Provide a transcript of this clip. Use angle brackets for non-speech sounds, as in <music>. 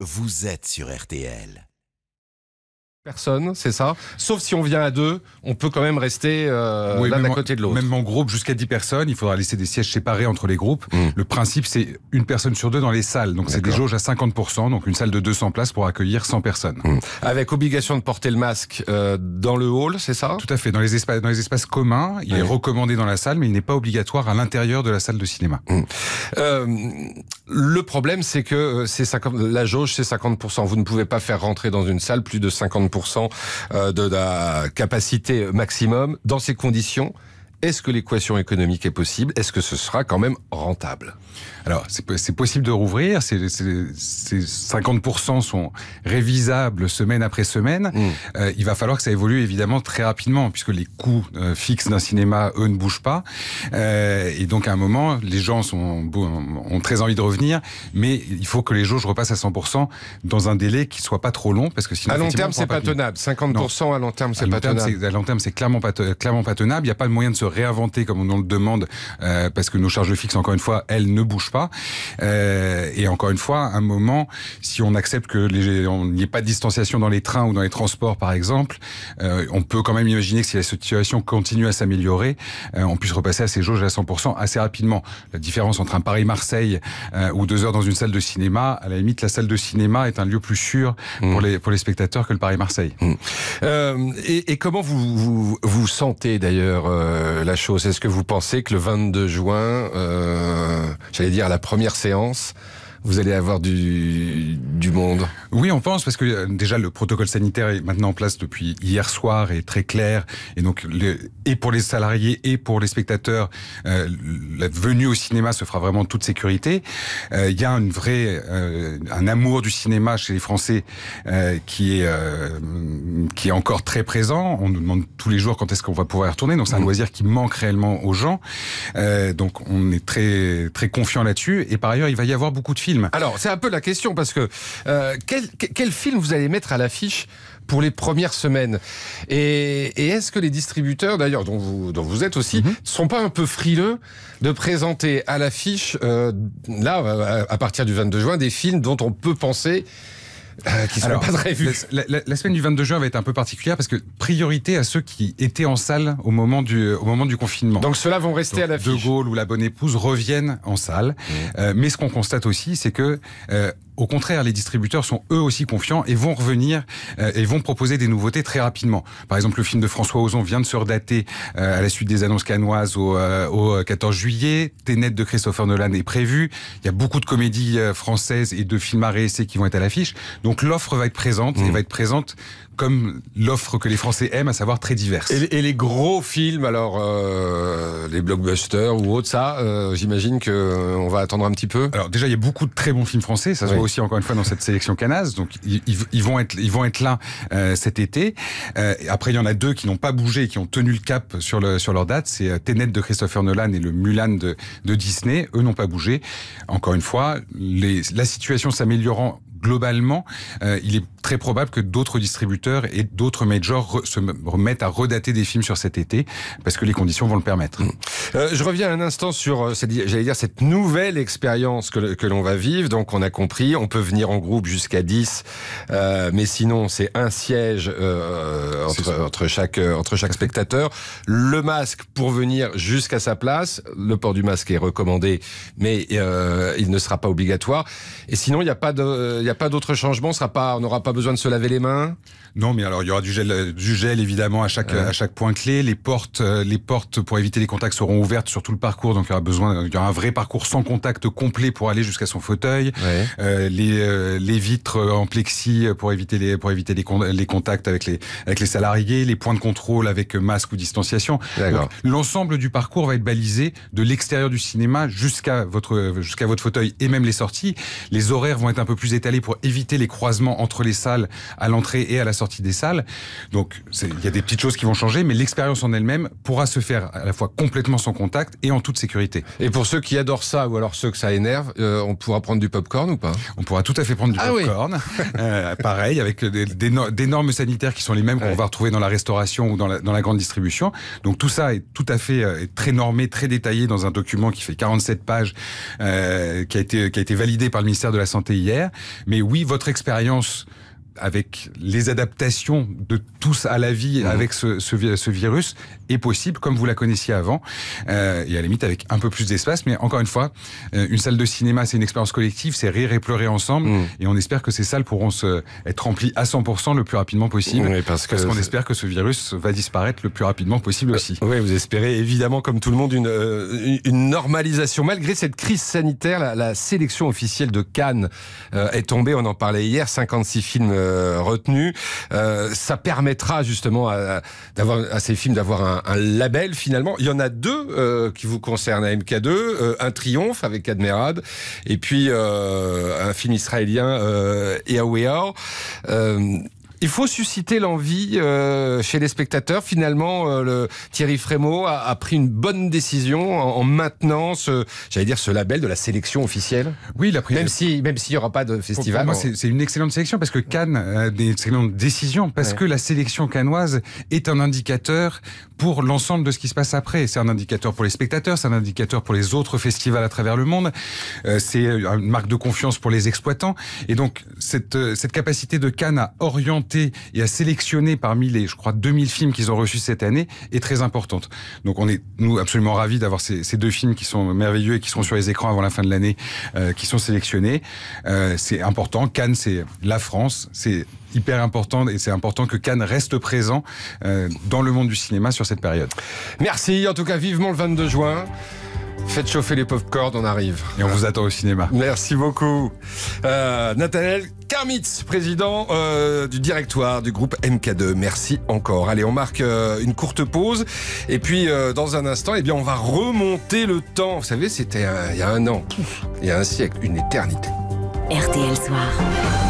Vous êtes sur RTL c'est ça. Sauf si on vient à deux, on peut quand même rester euh, l'un à côté de l'autre. Même en groupe, jusqu'à 10 personnes, il faudra laisser des sièges séparés entre les groupes. Hmm. Le principe, c'est une personne sur deux dans les salles. Donc c'est des jauges à 50%, donc une salle de 200 places pour accueillir 100 personnes. Hmm. Avec obligation de porter le masque euh, dans le hall, c'est ça Tout à fait. Dans les, espaces, dans les espaces communs, il est recommandé dans la salle, mais il n'est pas obligatoire à l'intérieur de la salle de cinéma. Hmm. Euh, le problème, c'est que 50, la jauge, c'est 50%. Vous ne pouvez pas faire rentrer dans une salle plus de 50% euh, de la capacité maximum. Dans ces conditions, est-ce que l'équation économique est possible Est-ce que ce sera quand même rentable Alors, c'est possible de rouvrir. Ces 50% sont révisables semaine après semaine. Mmh. Euh, il va falloir que ça évolue évidemment très rapidement, puisque les coûts euh, fixes d'un cinéma, eux, ne bougent pas. Euh, et donc, à un moment, les gens sont, ont très envie de revenir, mais il faut que les jauges repassent à 100% dans un délai qui soit pas trop long, parce que sinon. À long terme, c'est pas, pas tenable. 50% à long terme, c'est pas tenable. À long terme, c'est clairement pas, clairement pas tenable. Il n'y a pas de moyen de se réinventer comme on le demande, euh, parce que nos charges fixes, encore une fois, elles ne bougent pas. Euh, et encore une fois, à un moment, si on accepte que les, on n'y ait pas de distanciation dans les trains ou dans les transports, par exemple, euh, on peut quand même imaginer que si la situation continue à s'améliorer, euh, on puisse repasser à ces jauges à 100% assez rapidement. La différence entre un Paris-Marseille euh, ou deux heures dans une salle de cinéma, à la limite, la salle de cinéma est un lieu plus sûr pour, mm. les, pour les spectateurs que le Paris-Marseille. Mm. Et, et, comment vous vous, vous sentez d'ailleurs euh, la chose. Est-ce que vous pensez que le 22 juin, euh, j'allais dire la première séance, vous allez avoir du, monde Oui, on pense, parce que euh, déjà le protocole sanitaire est maintenant en place depuis hier soir et est très clair. Et donc, le, et pour les salariés et pour les spectateurs, euh, la venue au cinéma se fera vraiment toute sécurité. Euh, il y a une vraie, un amour du cinéma chez les Français qui, est, qui est encore très présent. On nous demande tous les jours quand est-ce qu'on va pouvoir y retourner. Donc, c'est un mmh. loisir qui manque réellement aux gens. donc, on est très, très confiant là-dessus. Et par ailleurs, il va y avoir beaucoup de films. Alors, c'est un peu la question, parce que euh, quel, film vous allez mettre à l'affiche pour les premières semaines Et, est-ce que les distributeurs, d'ailleurs, dont vous, dont vous êtes aussi, mhm. sont pas un peu frileux de présenter à l'affiche, euh, là, à partir du 22 juin, des films dont on peut penser euh, qui La, semaine du 22 juin va être un peu particulière parce que priorité à ceux qui étaient en salle au moment du, euh, au moment du confinement. Donc ceux-là vont rester à la De Gaulle ou la bonne épouse reviennent en salle. Mmh. Euh, mais ce qu'on constate aussi, c'est que au contraire, les distributeurs sont eux aussi confiants et vont revenir euh, et vont proposer des nouveautés très rapidement. Par exemple, le film de François Ozon vient de se redater euh, à la suite des annonces canoises au, euh, au 14 juillet. Ténet de Christopher Nolan est prévu. Il y a beaucoup de comédies françaises et de films à réessayer qui vont être à l'affiche. Donc l'offre va être présente et mmh. va être présente comme l'offre que les Français aiment, à savoir très diverse. Et, les gros films, alors les blockbusters ou autres, ça, j'imagine qu'on va attendre un petit peu. Alors déjà, il y a beaucoup de très bons films français, ça se aussi encore une fois dans cette sélection canaze Donc ils, vont être ils vont être là euh, cet été. Euh, après il y en a deux qui n'ont pas bougé, qui ont tenu le cap sur le sur leur date. C'est euh, Tenet de Christopher Nolan et le Mulan de, de Disney. Eux n'ont pas bougé. Encore une fois, les, la situation s'améliorant globalement, euh, il est très probable que d'autres distributeurs et d'autres majors se remettent à redater des films sur cet été parce que les conditions vont le permettre. Mm. Euh, je reviens un instant sur euh, cette, j'allais dire, cette nouvelle expérience que, l'on va vivre. Donc on a compris, on peut venir en groupe jusqu'à 10, mais sinon c'est un siège entre, chaque, entre chaque spectateur. Le masque pour venir jusqu'à sa place, le port du masque est recommandé, mais il ne sera pas obligatoire. Et sinon il n'y a pas de... Il n'y a pas d'autres changements. on n'aura pas besoin de se laver les mains. Non, mais alors il y aura du gel, euh, du gel évidemment à chaque à chaque point clé. Les portes, euh, les portes pour éviter les contacts seront ouvertes sur tout le parcours, donc il y aura besoin, un vrai parcours sans contact complet pour aller jusqu'à son fauteuil. Euh, les les vitres en plexi pour éviter les pour éviter les contacts avec les avec les salariés, les points de contrôle avec masque ou distanciation. L'ensemble du parcours va être balisé de l'extérieur du cinéma jusqu'à votre jusqu'à votre fauteuil et même les sorties. Les horaires vont être un peu plus étalés pour éviter les croisements entre les salles à l'entrée et à la sortie des salles. Donc il y a des petites choses qui vont changer, mais l'expérience en elle-même pourra se faire à la fois complètement sans contact et en toute sécurité. Et pour ceux qui adorent ça ou alors ceux que ça énerve, euh, on pourra prendre du popcorn ou pas On pourra tout à fait prendre du pop ah popcorn. <laughs> Euh, pareil, avec des, normes sanitaires qui sont les mêmes qu'on va retrouver dans la restauration ou dans la, grande distribution. Donc tout ça est tout à fait euh, très normé, très détaillé dans un document qui fait 47 pages, qui, a été, qui a été validé par le ministère de la Santé hier. Mais oui, votre expérience avec les adaptations de tous à la vie mhm. avec ce, ce, virus est possible, comme vous la connaissiez avant, Il euh, et à la limite avec un peu plus d'espace. Mais encore une fois, euh, une salle de cinéma, c'est une expérience collective, c'est rire et pleurer ensemble, mhm. et on espère que ces salles pourront se, être remplies à 100% le plus rapidement possible, parce, qu'on espère que ce virus va disparaître le plus rapidement possible aussi. Euh, oui, vous espérez évidemment, comme tout le monde, une, normalisation. Malgré cette crise sanitaire, la, sélection officielle de Cannes est tombée, on en parlait hier, 56 films euh, retenu, euh, ça permettra justement à, à, ces films d'avoir un, label finalement. Il y en a deux euh, qui vous concernent à MK2, Un Triomphe avec Admerad, et puis un film israélien, euh, il faut susciter l'envie euh, chez les spectateurs. Finalement, euh, Thierry Frémaux a, pris une bonne décision en, maintenant ce, j'allais dire, ce label de la sélection officielle. Oui, il a pris. Même si même s'il n'y aura pas de festival. c'est une excellente sélection parce que Cannes a des excellentes décisions parce que la sélection cannoise est un indicateur pour l'ensemble de ce qui se passe après. C'est un indicateur pour les spectateurs, c'est un indicateur pour les autres festivals à travers le monde. Euh, c'est une marque de confiance pour les exploitants. Et donc cette cette capacité de Cannes à orienter et à sélectionner parmi les, je crois, 2000 films qu'ils ont reçus cette année est très importante. Donc on est, nous, absolument ravis d'avoir ces, deux films qui sont merveilleux et qui seront sur les écrans avant la fin de l'année, euh, qui sont sélectionnés. Euh, c'est important. Cannes, c'est la France. C'est hyper important et c'est important que Cannes reste présent euh, dans le monde du cinéma sur cette période. Merci, en tout cas vivement le 22 juin. Faites chauffer les pop on arrive. Et on vous attend au cinéma. Merci beaucoup. Euh, Karmitz, président euh, du directoire du groupe MK2. Merci encore. Allez, on marque euh, une courte pause. Et puis, euh, dans un instant, eh bien, on va remonter le temps. Vous savez, c'était il y a un an, il y a un siècle, une éternité. RTL Soir.